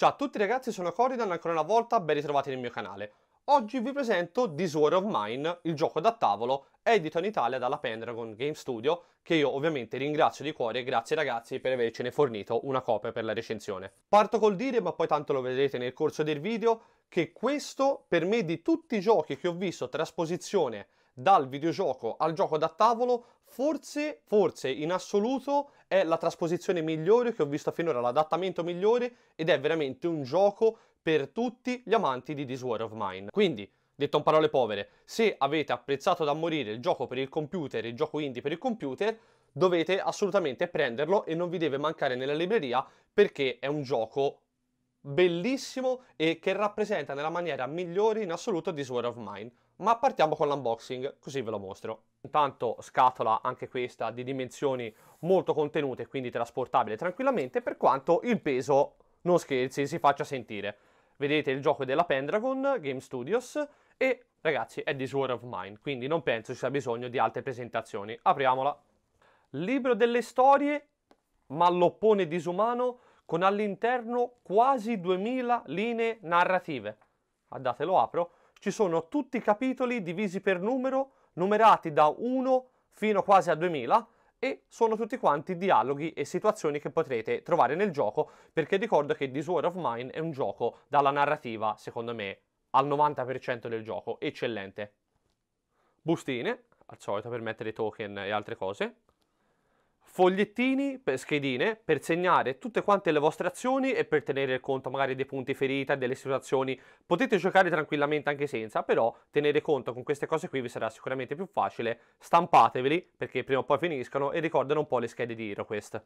Ciao a tutti ragazzi, sono Corridan, ancora una volta ben ritrovati nel mio canale. Oggi vi presento This War of Mine, il gioco da tavolo, edito in Italia dalla Pendragon Game Studio, che io ovviamente ringrazio di cuore e grazie ragazzi per avercene fornito una copia per la recensione. Parto col dire, ma poi tanto lo vedrete nel corso del video, che questo per me di tutti i giochi che ho visto trasposizione dal videogioco al gioco da tavolo Forse, forse in assoluto è la trasposizione migliore che ho visto finora, l'adattamento migliore ed è veramente un gioco per tutti gli amanti di This War of Mine. Quindi, detto in parole povere, se avete apprezzato da morire il gioco per il computer il gioco indie per il computer, dovete assolutamente prenderlo e non vi deve mancare nella libreria perché è un gioco bellissimo e che rappresenta nella maniera migliore in assoluto Disword of Mine. Ma partiamo con l'unboxing, così ve lo mostro. Intanto scatola anche questa di dimensioni molto contenute, quindi trasportabile tranquillamente, per quanto il peso, non scherzi, si faccia sentire. Vedete il gioco della Pendragon, Game Studios, e ragazzi è Disword of Mine, quindi non penso ci sia bisogno di altre presentazioni. Apriamola. Libro delle storie, ma l'oppone disumano con all'interno quasi 2000 linee narrative. Guardate, lo apro. Ci sono tutti i capitoli divisi per numero, numerati da 1 fino quasi a 2000 e sono tutti quanti dialoghi e situazioni che potrete trovare nel gioco perché ricordo che This War of Mine è un gioco dalla narrativa, secondo me, al 90% del gioco, eccellente. Bustine, al solito per mettere token e altre cose fogliettini per schedine per segnare tutte quante le vostre azioni e per tenere conto magari dei punti ferita, e delle situazioni. Potete giocare tranquillamente anche senza, però tenere conto con queste cose qui vi sarà sicuramente più facile. Stampateveli perché prima o poi finiscono e ricordano un po' le schede di HeroQuest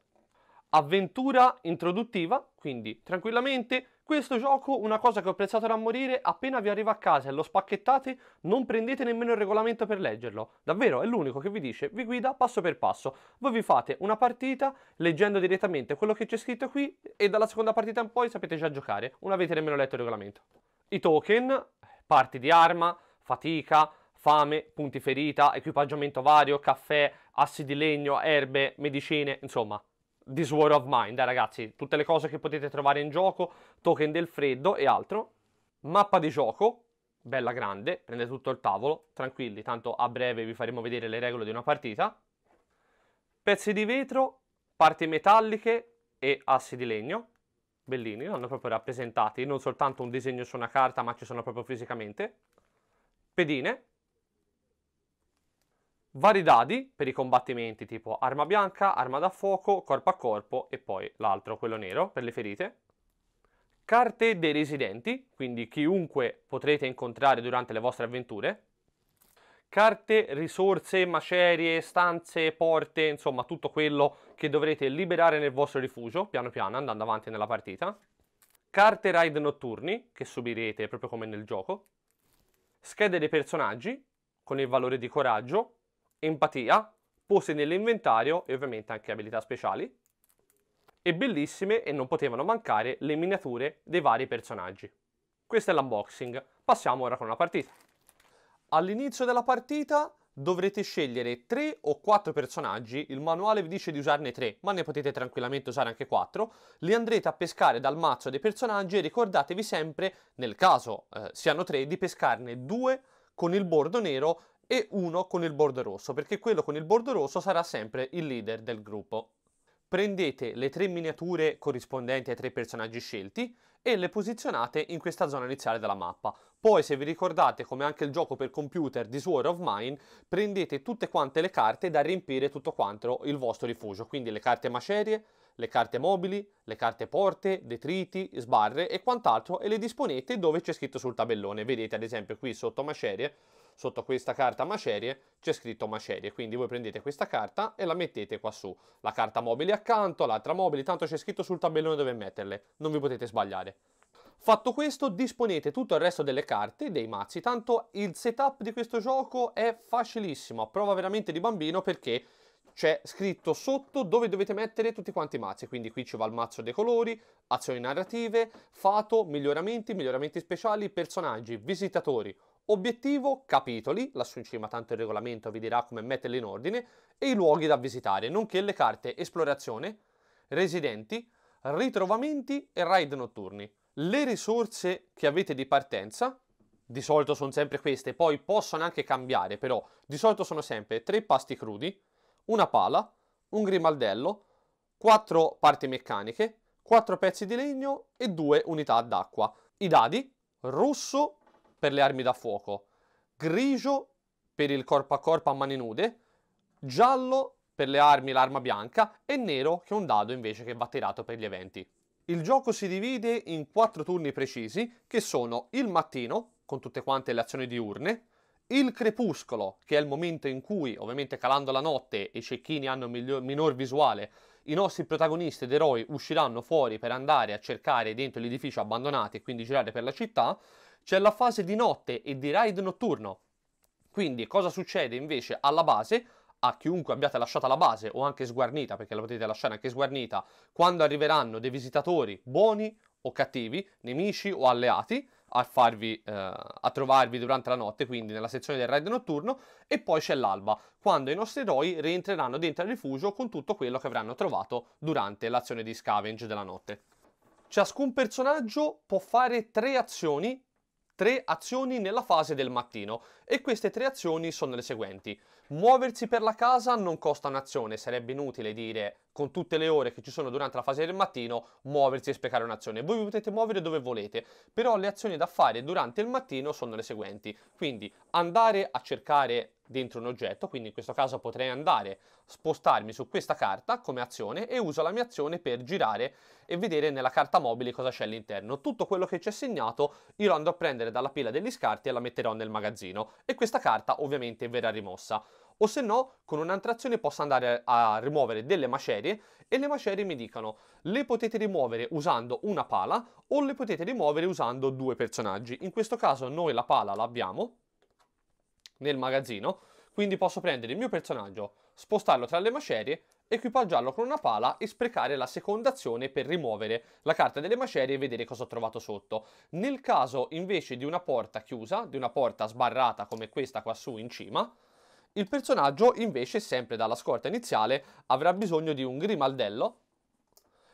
avventura introduttiva, quindi tranquillamente. Questo gioco, una cosa che ho apprezzato da morire, appena vi arriva a casa e lo spacchettate, non prendete nemmeno il regolamento per leggerlo. Davvero, è l'unico che vi dice, vi guida passo per passo. Voi vi fate una partita leggendo direttamente quello che c'è scritto qui e dalla seconda partita in poi sapete già giocare, non avete nemmeno letto il regolamento. I token, parti di arma, fatica, fame, punti ferita, equipaggiamento vario, caffè, assi di legno, erbe, medicine, insomma, This War of Mind, dai ragazzi, tutte le cose che potete trovare in gioco, token del freddo e altro. Mappa di gioco, bella grande, prende tutto il tavolo, tranquilli, tanto a breve vi faremo vedere le regole di una partita. Pezzi di vetro, parti metalliche e assi di legno, bellini, l'hanno proprio rappresentati, non soltanto un disegno su una carta, ma ci sono proprio fisicamente. Pedine, vari dadi per i combattimenti tipo arma bianca, arma da fuoco, corpo a corpo e poi l'altro, quello nero, per le ferite. Carte dei residenti, quindi chiunque potrete incontrare durante le vostre avventure. Carte, risorse, macerie, stanze, porte, insomma tutto quello che dovrete liberare nel vostro rifugio, piano piano, andando avanti nella partita. Carte ride notturni, che subirete proprio come nel gioco. Schede dei personaggi, con il valore di coraggio, empatia, pose nell'inventario e ovviamente anche abilità speciali. E bellissime e non potevano mancare le miniature dei vari personaggi. Questo è l'unboxing, passiamo ora con la partita. All'inizio della partita dovrete scegliere 3 o 4 personaggi, il manuale vi dice di usarne 3, ma ne potete tranquillamente usare anche 4, li andrete a pescare dal mazzo dei personaggi e ricordatevi sempre, nel caso eh, siano 3, di pescarne 2 con il bordo nero e uno con il bordo rosso, perché quello con il bordo rosso sarà sempre il leader del gruppo. Prendete le tre miniature corrispondenti ai tre personaggi scelti e le posizionate in questa zona iniziale della mappa. Poi, se vi ricordate, come anche il gioco per computer di Sword of Mine, prendete tutte quante le carte da riempire tutto quanto il vostro rifugio, quindi le carte macerie, le carte mobili, le carte porte, detriti, sbarre e quant'altro e le disponete dove c'è scritto sul tabellone. Vedete ad esempio qui sotto macerie sotto questa carta macerie c'è scritto macerie, quindi voi prendete questa carta e la mettete qua su, la carta mobile accanto, l'altra mobile, tanto c'è scritto sul tabellone dove metterle, non vi potete sbagliare. Fatto questo disponete tutto il resto delle carte, dei mazzi, tanto il setup di questo gioco è facilissimo, a prova veramente di bambino perché c'è scritto sotto dove dovete mettere tutti quanti i mazzi, quindi qui ci va il mazzo dei colori, azioni narrative, fato, miglioramenti, miglioramenti speciali, personaggi, visitatori, Obiettivo, capitoli, lassù in cima tanto il regolamento vi dirà come metterli in ordine, e i luoghi da visitare, nonché le carte esplorazione, residenti, ritrovamenti e raid notturni. Le risorse che avete di partenza, di solito sono sempre queste, poi possono anche cambiare, però di solito sono sempre tre pasti crudi, una pala, un grimaldello, quattro parti meccaniche, quattro pezzi di legno e due unità d'acqua. I dadi, rosso per le armi da fuoco, grigio per il corpo a corpo a mani nude, giallo per le armi l'arma bianca e nero che è un dado invece che va tirato per gli eventi. Il gioco si divide in quattro turni precisi che sono il mattino, con tutte quante le azioni diurne, il crepuscolo, che è il momento in cui, ovviamente calando la notte e i cecchini hanno miglior, minor visuale, i nostri protagonisti ed eroi usciranno fuori per andare a cercare dentro gli edifici abbandonati e quindi girare per la città, c'è la fase di notte e di raid notturno. Quindi cosa succede invece alla base? a chiunque abbiate lasciata la base o anche sguarnita, perché la potete lasciare anche sguarnita, quando arriveranno dei visitatori buoni o cattivi, nemici o alleati, a, farvi, eh, a trovarvi durante la notte, quindi nella sezione del raid notturno, e poi c'è l'alba, quando i nostri eroi rientreranno dentro il rifugio con tutto quello che avranno trovato durante l'azione di scavenge della notte. Ciascun personaggio può fare tre azioni tre azioni nella fase del mattino e queste tre azioni sono le seguenti. Muoversi per la casa non costa un'azione, sarebbe inutile dire con tutte le ore che ci sono durante la fase del mattino muoversi e sprecare un'azione. Voi vi potete muovere dove volete, però le azioni da fare durante il mattino sono le seguenti. Quindi andare a cercare dentro un oggetto, quindi in questo caso potrei andare, spostarmi su questa carta come azione e uso la mia azione per girare e vedere nella carta mobile cosa c'è all'interno. Tutto quello che c'è segnato io lo andrò a prendere dalla pila degli scarti e la metterò nel magazzino e questa carta ovviamente verrà rimossa o se no con un'altra azione posso andare a rimuovere delle macerie e le macerie mi dicono le potete rimuovere usando una pala o le potete rimuovere usando due personaggi. In questo caso noi la pala l'abbiamo nel magazzino, quindi posso prendere il mio personaggio, spostarlo tra le macerie, equipaggiarlo con una pala e sprecare la seconda azione per rimuovere la carta delle macerie e vedere cosa ho trovato sotto. Nel caso invece di una porta chiusa, di una porta sbarrata come questa qua su in cima, il personaggio invece, sempre dalla scorta iniziale, avrà bisogno di un grimaldello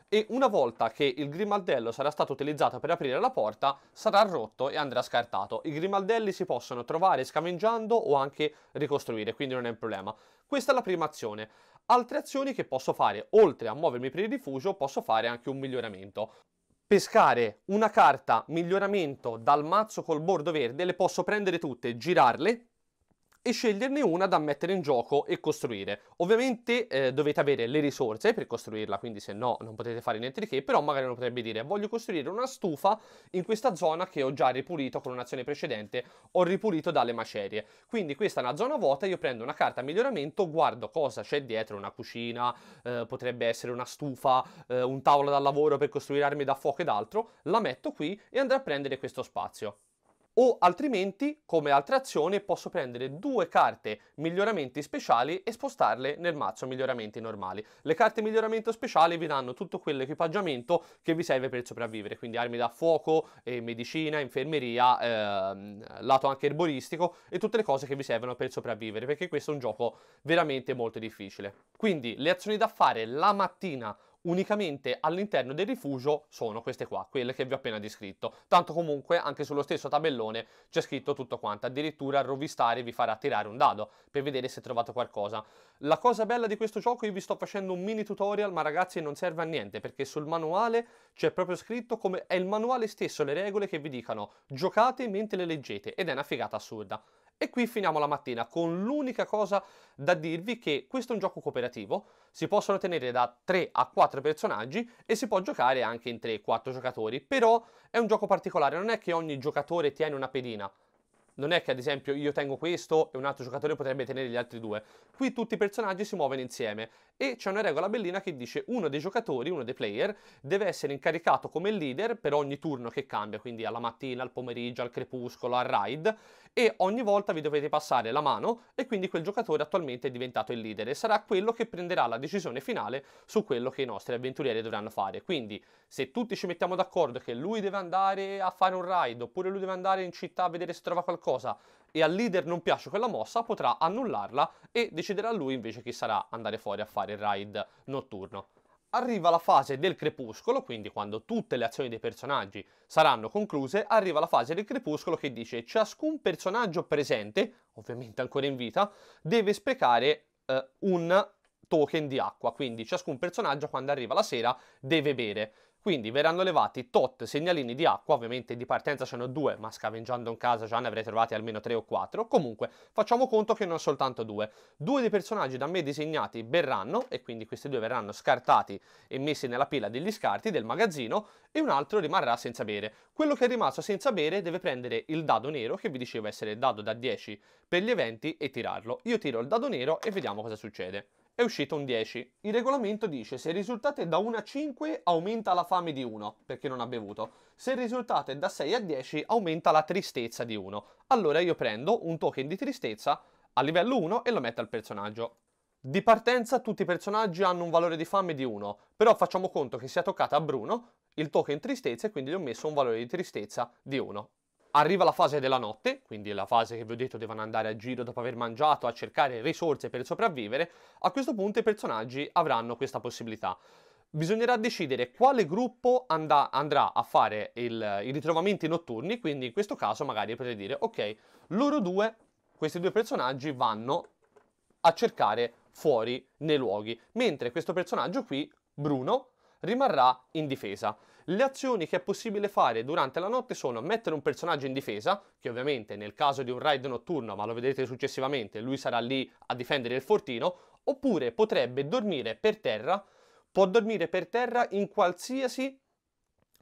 e una volta che il grimaldello sarà stato utilizzato per aprire la porta sarà rotto e andrà scartato. I grimaldelli si possono trovare scavengendo o anche ricostruire, quindi non è un problema. Questa è la prima azione. Altre azioni che posso fare, oltre a muovermi per il rifugio, posso fare anche un miglioramento. Pescare una carta miglioramento dal mazzo col bordo verde, le posso prendere tutte, girarle e sceglierne una da mettere in gioco e costruire. Ovviamente eh, dovete avere le risorse per costruirla, quindi se no non potete fare niente di che, però magari uno potrebbe dire voglio costruire una stufa in questa zona che ho già ripulito con un'azione precedente, ho ripulito dalle macerie. Quindi questa è una zona vuota, io prendo una carta miglioramento, guardo cosa c'è dietro, una cucina, eh, potrebbe essere una stufa, eh, un tavolo da lavoro per costruire armi da fuoco ed altro, la metto qui e andrò a prendere questo spazio o altrimenti, come altra azione, posso prendere due carte miglioramenti speciali e spostarle nel mazzo miglioramenti normali. Le carte miglioramento speciali vi danno tutto quell'equipaggiamento che vi serve per sopravvivere, quindi armi da fuoco, eh, medicina, infermeria, eh, lato anche erboristico e tutte le cose che vi servono per sopravvivere, perché questo è un gioco veramente molto difficile. Quindi le azioni da fare la mattina unicamente all'interno del rifugio sono queste qua, quelle che vi ho appena descritto. Tanto comunque anche sullo stesso tabellone c'è scritto tutto quanto, addirittura rovistare vi farà tirare un dado per vedere se trovate qualcosa. La cosa bella di questo gioco, io vi sto facendo un mini tutorial, ma ragazzi non serve a niente perché sul manuale c'è proprio scritto come è il manuale stesso, le regole che vi dicano giocate mentre le leggete ed è una figata assurda. E qui finiamo la mattina con l'unica cosa da dirvi che questo è un gioco cooperativo, si possono tenere da 3 a 4 personaggi e si può giocare anche in 3-4 giocatori, però è un gioco particolare, non è che ogni giocatore tiene una pedina, non è che ad esempio io tengo questo e un altro giocatore potrebbe tenere gli altri due. Qui tutti i personaggi si muovono insieme e c'è una regola bellina che dice uno dei giocatori, uno dei player, deve essere incaricato come leader per ogni turno che cambia, quindi alla mattina, al pomeriggio, al crepuscolo, al ride, e ogni volta vi dovete passare la mano e quindi quel giocatore attualmente è diventato il leader e sarà quello che prenderà la decisione finale su quello che i nostri avventurieri dovranno fare. Quindi se tutti ci mettiamo d'accordo che lui deve andare a fare un ride oppure lui deve andare in città a vedere se trova qualcosa, e al leader non piace quella mossa potrà annullarla e deciderà lui invece chi sarà andare fuori a fare il raid notturno. Arriva la fase del crepuscolo, quindi quando tutte le azioni dei personaggi saranno concluse, arriva la fase del crepuscolo che dice ciascun personaggio presente, ovviamente ancora in vita, deve sprecare eh, un token di acqua, quindi ciascun personaggio quando arriva la sera deve bere. Quindi verranno levati tot segnalini di acqua, ovviamente di partenza ce ne sono due, ma scavengiando in casa già ne avrete trovati almeno tre o quattro. Comunque, facciamo conto che non soltanto due. Due dei personaggi da me disegnati berranno, e quindi questi due verranno scartati e messi nella pila degli scarti del magazzino, e un altro rimarrà senza bere. Quello che è rimasto senza bere deve prendere il dado nero, che vi dicevo essere il dado da 10 per gli eventi, e tirarlo. Io tiro il dado nero e vediamo cosa succede è uscito un 10. Il regolamento dice se il risultato è da 1 a 5 aumenta la fame di 1, perché non ha bevuto. Se il risultato è da 6 a 10 aumenta la tristezza di 1. Allora io prendo un token di tristezza a livello 1 e lo metto al personaggio. Di partenza tutti i personaggi hanno un valore di fame di 1, però facciamo conto che sia toccata a Bruno il token tristezza e quindi gli ho messo un valore di tristezza di 1. Arriva la fase della notte, quindi la fase che vi ho detto devono andare a giro dopo aver mangiato a cercare risorse per sopravvivere, a questo punto i personaggi avranno questa possibilità. Bisognerà decidere quale gruppo andà, andrà a fare il, i ritrovamenti notturni, quindi in questo caso magari potete dire ok, loro due, questi due personaggi vanno a cercare fuori nei luoghi, mentre questo personaggio qui, Bruno, rimarrà in difesa. Le azioni che è possibile fare durante la notte sono mettere un personaggio in difesa, che ovviamente nel caso di un raid notturno, ma lo vedrete successivamente, lui sarà lì a difendere il fortino, oppure potrebbe dormire per terra, può dormire per terra in qualsiasi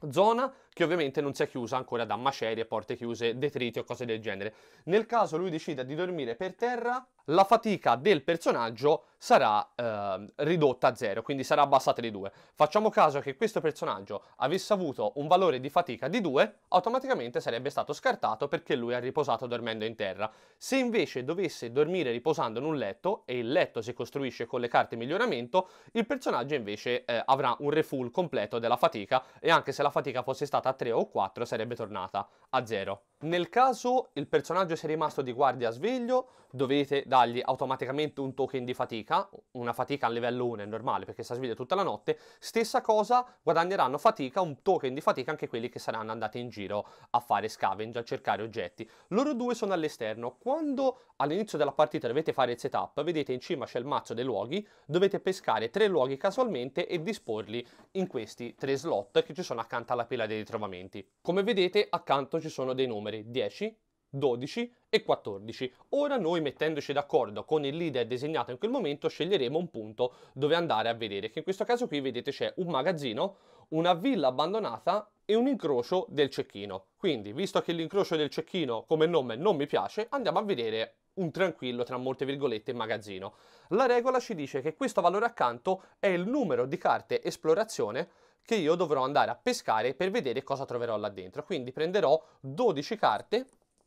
zona che ovviamente non si è chiusa ancora da macerie, porte chiuse, detriti o cose del genere. Nel caso lui decida di dormire per terra, la fatica del personaggio sarà eh, ridotta a zero, quindi sarà abbassata di 2. Facciamo caso che questo personaggio avesse avuto un valore di fatica di 2, automaticamente sarebbe stato scartato perché lui ha riposato dormendo in terra. Se invece dovesse dormire riposando in un letto e il letto si costruisce con le carte miglioramento, il personaggio invece eh, avrà un refull completo della fatica e anche se la fatica fosse stata stata a 3 o 4 sarebbe tornata a 0. Nel caso il personaggio sia rimasto di guardia sveglio, dovete dargli automaticamente un token di fatica, una fatica a livello 1 è normale perché sta sveglio tutta la notte, stessa cosa guadagneranno fatica, un token di fatica anche quelli che saranno andati in giro a fare scavenge, a cercare oggetti. Loro due sono all'esterno, quando all'inizio della partita dovete fare il setup, vedete in cima c'è il mazzo dei luoghi, dovete pescare tre luoghi casualmente e disporli in questi tre slot che ci sono accanto alla pila dei ritrovamenti. Come vedete accanto ci sono dei numeri 10, 12 e 14. Ora noi mettendoci d'accordo con il leader disegnato in quel momento sceglieremo un punto dove andare a vedere, che in questo caso qui vedete c'è un magazzino, una villa abbandonata e un incrocio del cecchino. Quindi, visto che l'incrocio del cecchino come nome non mi piace, andiamo a vedere un tranquillo, tra molte virgolette, magazzino. La regola ci dice che questo valore accanto è il numero di carte esplorazione che io dovrò andare a pescare per vedere cosa troverò là dentro. Quindi prenderò 12 carte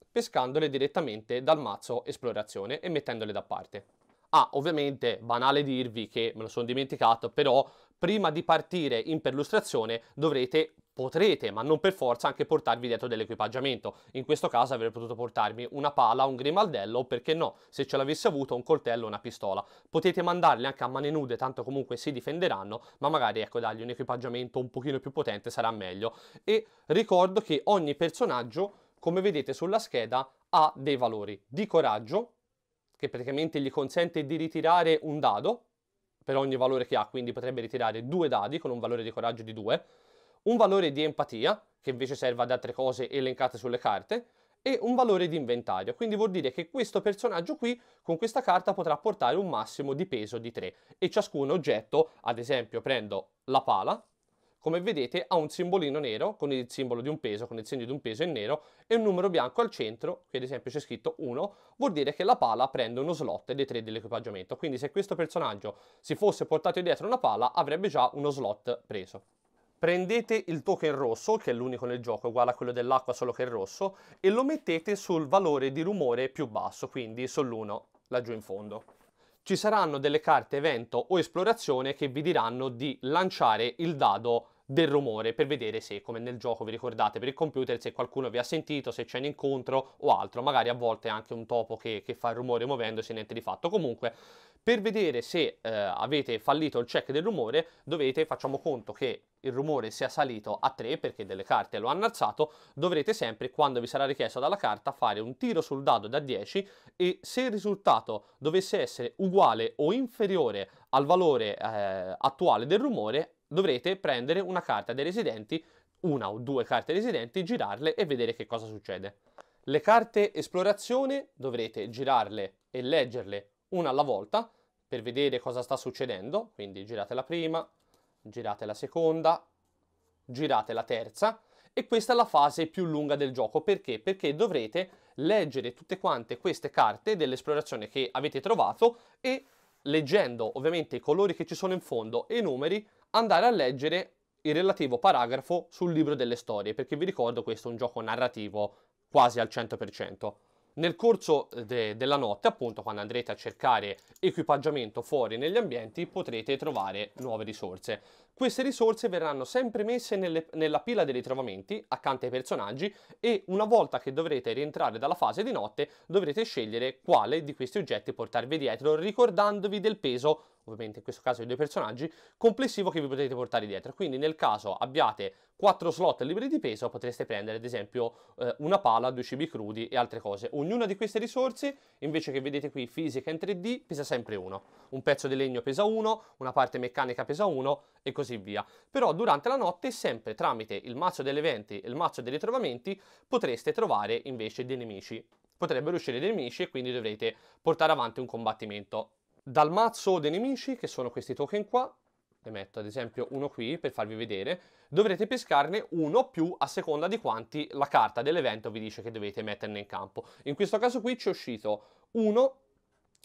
pescandole direttamente dal mazzo esplorazione e mettendole da parte. Ah, ovviamente, banale dirvi che me lo sono dimenticato, però prima di partire in perlustrazione dovrete potrete, ma non per forza, anche portarvi dietro dell'equipaggiamento. In questo caso avrei potuto portarmi una pala, un grimaldello, o perché no, se ce l'avessi avuto, un coltello, o una pistola. Potete mandarli anche a mani nude, tanto comunque si difenderanno, ma magari ecco, dargli un equipaggiamento un pochino più potente sarà meglio. E ricordo che ogni personaggio, come vedete sulla scheda, ha dei valori di coraggio, che praticamente gli consente di ritirare un dado, per ogni valore che ha, quindi potrebbe ritirare due dadi con un valore di coraggio di 2, un valore di empatia, che invece serve ad altre cose elencate sulle carte, e un valore di inventario, quindi vuol dire che questo personaggio qui con questa carta potrà portare un massimo di peso di 3 e ciascun oggetto, ad esempio prendo la pala, come vedete ha un simbolino nero con il simbolo di un peso, con il segno di un peso in nero e un numero bianco al centro, qui ad esempio c'è scritto 1, vuol dire che la pala prende uno slot dei 3 dell'equipaggiamento, quindi se questo personaggio si fosse portato dietro una pala avrebbe già uno slot preso prendete il token rosso, che è l'unico nel gioco, uguale a quello dell'acqua solo che è rosso, e lo mettete sul valore di rumore più basso, quindi sull'1, laggiù in fondo. Ci saranno delle carte evento o esplorazione che vi diranno di lanciare il dado del rumore per vedere se, come nel gioco vi ricordate per il computer, se qualcuno vi ha sentito, se c'è un incontro o altro, magari a volte anche un topo che, che fa il rumore muovendosi, niente di fatto. Comunque, per vedere se eh, avete fallito il check del rumore, dovete, facciamo conto che il rumore sia salito a 3 perché delle carte lo hanno alzato, dovrete sempre, quando vi sarà richiesto dalla carta, fare un tiro sul dado da 10 e se il risultato dovesse essere uguale o inferiore al valore eh, attuale del rumore, dovrete prendere una carta dei residenti, una o due carte residenti, girarle e vedere che cosa succede. Le carte esplorazione dovrete girarle e leggerle una alla volta per vedere cosa sta succedendo, quindi girate la prima, girate la seconda, girate la terza e questa è la fase più lunga del gioco perché? Perché dovrete leggere tutte quante queste carte dell'esplorazione che avete trovato e leggendo ovviamente i colori che ci sono in fondo e i numeri andare a leggere il relativo paragrafo sul libro delle storie, perché vi ricordo questo è un gioco narrativo quasi al 100%. Nel corso de della notte, appunto, quando andrete a cercare equipaggiamento fuori negli ambienti, potrete trovare nuove risorse. Queste risorse verranno sempre messe nelle, nella pila dei ritrovamenti, accanto ai personaggi, e una volta che dovrete rientrare dalla fase di notte, dovrete scegliere quale di questi oggetti portarvi dietro, ricordandovi del peso ovviamente in questo caso i due personaggi, complessivo che vi potete portare dietro. Quindi nel caso abbiate 4 slot liberi di peso potreste prendere ad esempio eh, una pala, due cibi crudi e altre cose. Ognuna di queste risorse invece che vedete qui fisica in 3D pesa sempre 1. Un pezzo di legno pesa 1, una parte meccanica pesa 1 e così via. Però durante la notte sempre tramite il mazzo delle eventi e il mazzo dei ritrovamenti potreste trovare invece dei nemici. Potrebbero uscire dei nemici e quindi dovrete portare avanti un combattimento. Dal mazzo dei nemici, che sono questi token qua, ne metto ad esempio uno qui per farvi vedere, dovrete pescarne uno più a seconda di quanti la carta dell'evento vi dice che dovete metterne in campo. In questo caso qui ci è uscito uno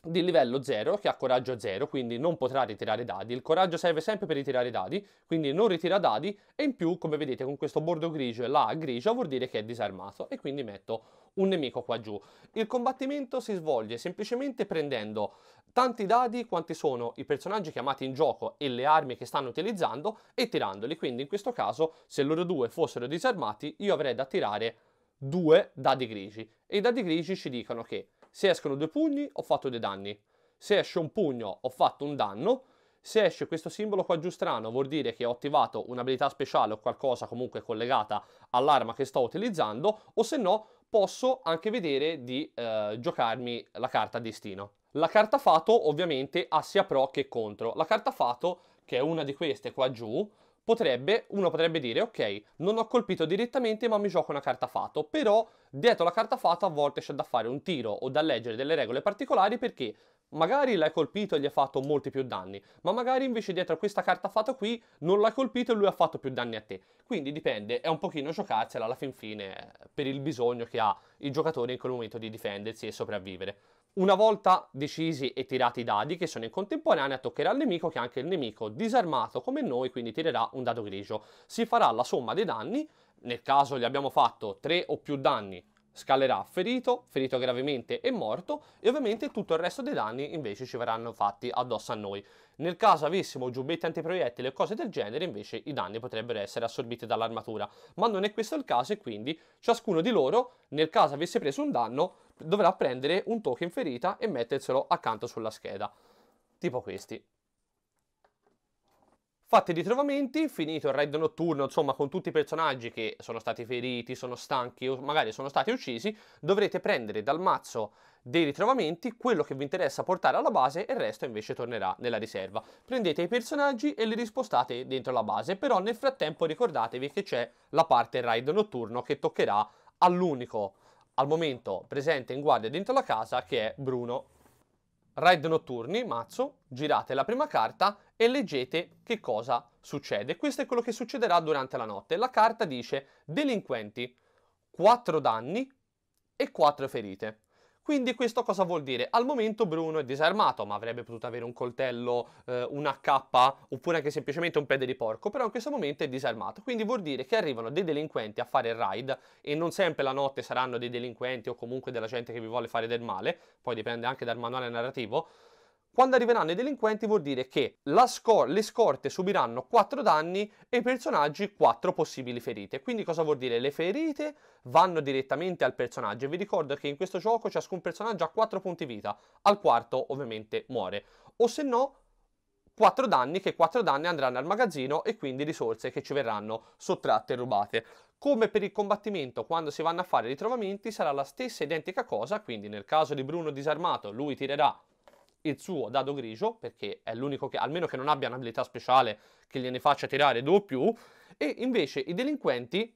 di livello 0 che ha coraggio 0, quindi non potrà ritirare dadi. Il coraggio serve sempre per ritirare dadi, quindi non ritira dadi e in più, come vedete, con questo bordo grigio e la grigia vuol dire che è disarmato e quindi metto un nemico qua giù. Il combattimento si svolge semplicemente prendendo tanti dadi quanti sono i personaggi chiamati in gioco e le armi che stanno utilizzando e tirandoli, quindi in questo caso se loro due fossero disarmati io avrei da tirare due dadi grigi e i dadi grigi ci dicono che se escono due pugni, ho fatto dei danni. Se esce un pugno, ho fatto un danno. Se esce questo simbolo qua giù strano, vuol dire che ho attivato un'abilità speciale o qualcosa comunque collegata all'arma che sto utilizzando, o se no posso anche vedere di eh, giocarmi la carta destino. La carta fato ovviamente ha sia pro che contro. La carta fato, che è una di queste qua giù, potrebbe, uno potrebbe dire, ok, non ho colpito direttamente ma mi gioco una carta fato, però dietro la carta fato a volte c'è da fare un tiro o da leggere delle regole particolari perché magari l'hai colpito e gli ha fatto molti più danni, ma magari invece dietro questa carta fato qui non l'hai colpito e lui ha fatto più danni a te. Quindi dipende, è un pochino giocarsela alla fin fine eh, per il bisogno che ha il giocatore in quel momento di difendersi e sopravvivere. Una volta decisi e tirati i dadi, che sono in contemporanea, toccherà al nemico che anche il nemico disarmato come noi, quindi tirerà un dado grigio. Si farà la somma dei danni, nel caso gli abbiamo fatto 3 o più danni scalerà ferito, ferito gravemente e morto e ovviamente tutto il resto dei danni invece ci verranno fatti addosso a noi. Nel caso avessimo giubbetti antiproiettili o cose del genere invece i danni potrebbero essere assorbiti dall'armatura, ma non è questo il caso e quindi ciascuno di loro nel caso avesse preso un danno dovrà prendere un token ferita e metterselo accanto sulla scheda, tipo questi. Fatti i ritrovamenti, finito il raid notturno, insomma con tutti i personaggi che sono stati feriti, sono stanchi o magari sono stati uccisi, dovrete prendere dal mazzo dei ritrovamenti quello che vi interessa portare alla base e il resto invece tornerà nella riserva. Prendete i personaggi e li rispostate dentro la base, però nel frattempo ricordatevi che c'è la parte raid notturno che toccherà all'unico al momento presente in guardia dentro la casa che è Bruno. Raid notturni, mazzo, girate la prima carta e leggete che cosa succede. Questo è quello che succederà durante la notte. La carta dice delinquenti, 4 danni e 4 ferite. Quindi questo cosa vuol dire? Al momento Bruno è disarmato, ma avrebbe potuto avere un coltello, eh, una K oppure anche semplicemente un piede di porco, però in questo momento è disarmato. Quindi vuol dire che arrivano dei delinquenti a fare il raid e non sempre la notte saranno dei delinquenti o comunque della gente che vi vuole fare del male, poi dipende anche dal manuale narrativo, quando arriveranno i delinquenti vuol dire che scor le scorte subiranno 4 danni e i personaggi 4 possibili ferite. Quindi cosa vuol dire? Le ferite vanno direttamente al personaggio. vi ricordo che in questo gioco ciascun personaggio ha 4 punti vita, al quarto ovviamente muore. O se no 4 danni che 4 danni andranno al magazzino e quindi risorse che ci verranno sottratte e rubate. Come per il combattimento, quando si vanno a fare ritrovamenti sarà la stessa identica cosa, quindi nel caso di Bruno disarmato lui tirerà il suo dado grigio, perché è l'unico che, almeno che non abbia un'abilità speciale che gliene faccia tirare due o più, e invece i delinquenti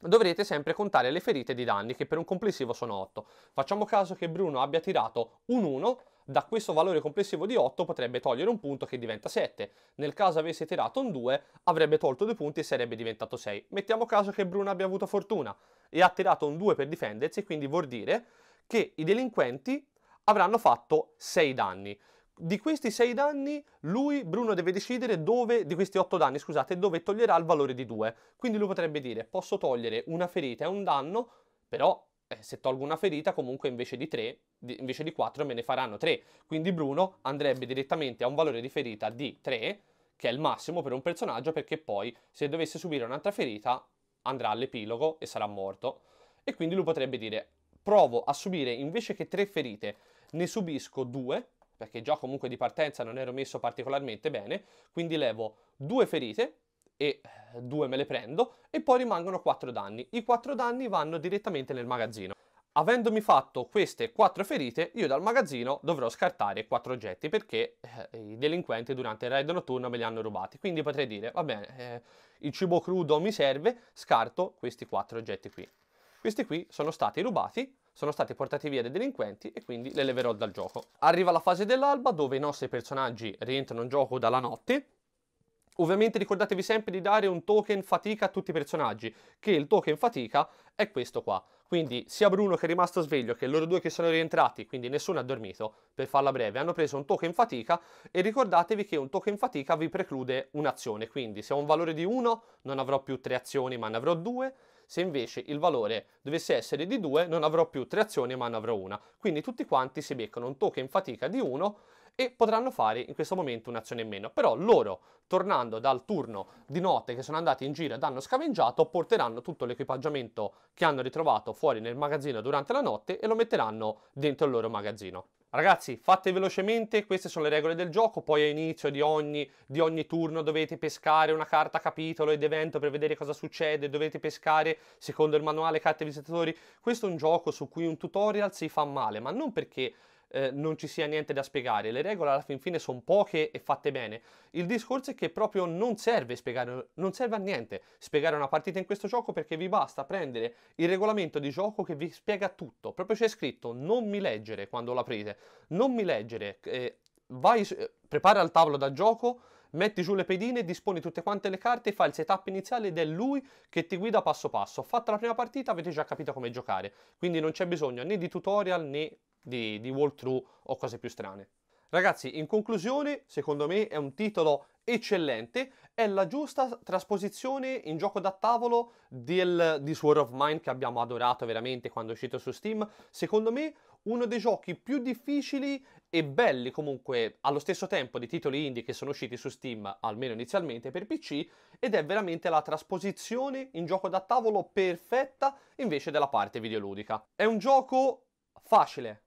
dovrete sempre contare le ferite di danni, che per un complessivo sono 8. Facciamo caso che Bruno abbia tirato un 1, da questo valore complessivo di 8 potrebbe togliere un punto che diventa 7. Nel caso avesse tirato un 2, avrebbe tolto due punti e sarebbe diventato 6. Mettiamo caso che Bruno abbia avuto fortuna e ha tirato un 2 per difendersi, quindi vuol dire che i delinquenti avranno fatto 6 danni. Di questi 6 danni, lui, Bruno, deve decidere dove, di questi 8 danni, scusate, dove toglierà il valore di 2. Quindi lui potrebbe dire, posso togliere una ferita e un danno, però eh, se tolgo una ferita comunque invece di 3, di, invece di 4 me ne faranno 3. Quindi Bruno andrebbe direttamente a un valore di ferita di 3, che è il massimo per un personaggio, perché poi se dovesse subire un'altra ferita andrà all'epilogo e sarà morto. E quindi lui potrebbe dire, provo a subire invece che 3 ferite ne subisco due, perché già comunque di partenza non ero messo particolarmente bene, quindi levo due ferite e eh, due me le prendo e poi rimangono quattro danni. I quattro danni vanno direttamente nel magazzino. Avendomi fatto queste quattro ferite, io dal magazzino dovrò scartare quattro oggetti perché eh, i delinquenti durante il raid notturno me li hanno rubati. Quindi potrei dire, va bene, eh, il cibo crudo mi serve, scarto questi quattro oggetti qui. Questi qui sono stati rubati sono stati portati via dai delinquenti e quindi le leverò dal gioco. Arriva la fase dell'alba dove i nostri personaggi rientrano in gioco dalla notte. Ovviamente ricordatevi sempre di dare un token fatica a tutti i personaggi, che il token fatica è questo qua. Quindi sia Bruno che è rimasto sveglio che loro due che sono rientrati, quindi nessuno ha dormito, per farla breve, hanno preso un token fatica e ricordatevi che un token fatica vi preclude un'azione, quindi se ho un valore di 1 non avrò più 3 azioni ma ne avrò 2, se invece il valore dovesse essere di 2 non avrò più tre azioni ma ne avrò una. Quindi tutti quanti si beccano un token fatica di 1 e potranno fare in questo momento un'azione in meno. Però loro, tornando dal turno di notte che sono andati in giro ed hanno scavengiato, porteranno tutto l'equipaggiamento che hanno ritrovato fuori nel magazzino durante la notte e lo metteranno dentro il loro magazzino. Ragazzi, fate velocemente, queste sono le regole del gioco, poi all'inizio di ogni, di ogni turno dovete pescare una carta capitolo ed evento per vedere cosa succede, dovete pescare, secondo il manuale, carte visitatori. Questo è un gioco su cui un tutorial si fa male, ma non perché eh, non ci sia niente da spiegare. Le regole alla fin fine sono poche e fatte bene. Il discorso è che proprio non serve spiegare, non serve a niente spiegare una partita in questo gioco perché vi basta prendere il regolamento di gioco che vi spiega tutto. Proprio c'è scritto non mi leggere quando l'aprite, non mi leggere, eh, vai, eh, prepara il tavolo da gioco metti giù le pedine, disponi tutte quante le carte, fai il setup iniziale ed è lui che ti guida passo passo. Fatta la prima partita avete già capito come giocare, quindi non c'è bisogno né di tutorial né di, di walkthrough o cose più strane. Ragazzi, in conclusione, secondo me è un titolo eccellente, è la giusta trasposizione in gioco da tavolo del, di Sword of Mine che abbiamo adorato veramente quando è uscito su Steam. Secondo me uno dei giochi più difficili e belli comunque allo stesso tempo di titoli indie che sono usciti su Steam, almeno inizialmente per PC, ed è veramente la trasposizione in gioco da tavolo perfetta invece della parte videoludica. È un gioco facile,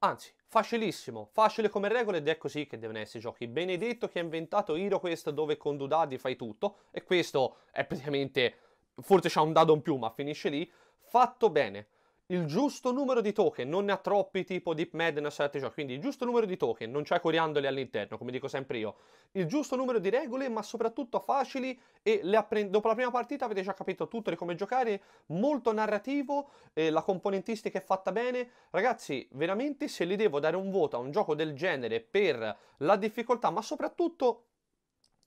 Anzi, facilissimo, facile come regole ed è così che devono essere i giochi. Benedetto che ha inventato HeroQuest dove con Dudadi fai tutto e questo è praticamente, forse c'ha un dado in più ma finisce lì, fatto bene il giusto numero di token, non ne ha troppi tipo Deep Madness e cioè, altri giochi, quindi il giusto numero di token, non c'è coriandoli all'interno, come dico sempre io, il giusto numero di regole, ma soprattutto facili e le appre- dopo la prima partita avete già capito tutto di come giocare, molto narrativo, eh, la componentistica è fatta bene, ragazzi, veramente se li devo dare un voto a un gioco del genere per la difficoltà, ma soprattutto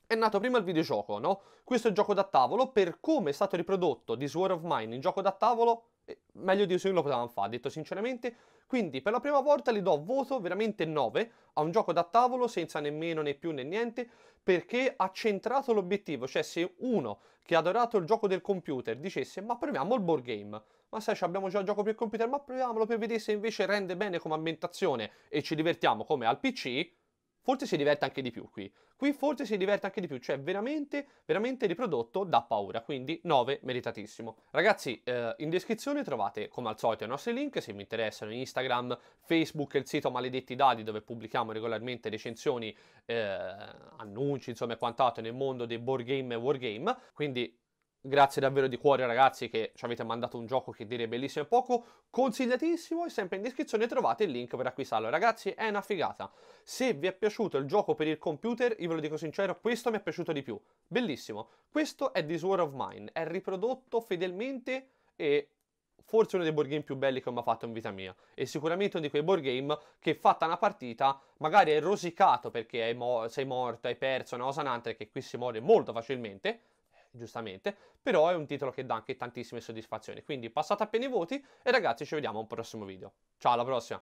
è nato prima il videogioco, no? Questo è il gioco da tavolo, per come è stato riprodotto di War of Mine in gioco da tavolo, eh, meglio di così lo potevamo fare, detto sinceramente. Quindi per la prima volta le do voto veramente 9 a un gioco da tavolo senza nemmeno né più né niente perché ha centrato l'obiettivo, cioè se uno che ha adorato il gioco del computer dicesse ma proviamo il board game, ma sai abbiamo già il gioco per computer ma proviamolo per vedere se invece rende bene come ambientazione e ci divertiamo come al PC, forse si diverte anche di più qui. Qui forse si diverte anche di più, cioè veramente, veramente riprodotto da paura, quindi 9 meritatissimo. Ragazzi, eh, in descrizione trovate come al solito i nostri link, se vi interessano Instagram, Facebook, il sito Maledetti Dadi dove pubblichiamo regolarmente recensioni, eh, annunci, insomma quant'altro nel mondo dei board game e wargame, quindi Grazie davvero di cuore ragazzi che ci avete mandato un gioco che dire bellissimo e poco, consigliatissimo e sempre in descrizione trovate il link per acquistarlo. Ragazzi è una figata, se vi è piaciuto il gioco per il computer, io ve lo dico sincero, questo mi è piaciuto di più, bellissimo. Questo è This War of Mine, è riprodotto fedelmente e forse uno dei board game più belli che ho mai fatto in vita mia e sicuramente uno di quei board game che fatta una partita magari è rosicato perché sei morto, hai perso, una cosa un'altra che qui si muore molto facilmente giustamente, però è un titolo che dà anche tantissime soddisfazioni. Quindi passate appena i voti e ragazzi ci vediamo a un prossimo video. Ciao, alla prossima!